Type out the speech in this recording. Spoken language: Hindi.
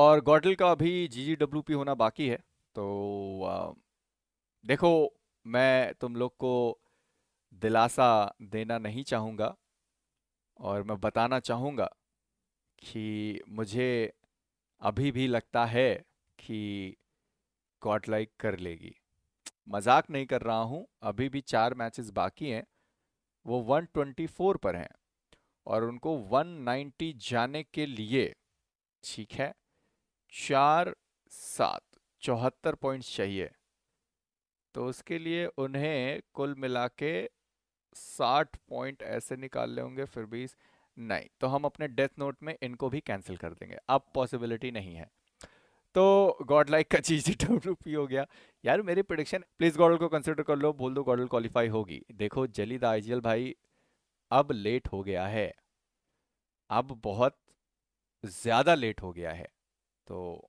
और गॉडल का अभी जी जी डब्ल्यू पी होना बाकी है तो आ, देखो मैं तुम लोग को दिलासा देना नहीं चाहूँगा और मैं बताना चाहूँगा कि मुझे अभी भी लगता है कि गॉड लाइक कर लेगी मजाक नहीं कर रहा हूँ अभी भी चार मैचेस बाकी हैं वो 124 पर हैं और उनको 190 जाने के लिए ठीक है चार सात चौहत्तर पॉइंट्स चाहिए तो उसके लिए उन्हें कुल मिला के साठ पॉइंट ऐसे निकालने होंगे फिर भी नहीं तो हम अपने डेथ नोट में इनको भी कैंसिल कर देंगे अब पॉसिबिलिटी नहीं है तो गॉड लाइक का चीज डब्ल्यू हो गया यार मेरी प्रोडिक्शन प्लीज गॉडल को कंसिडर कर लो बोल दो गॉडल क्वालिफाई होगी देखो जली आइजियल भाई अब लेट हो गया है अब बहुत ज़्यादा लेट हो गया है と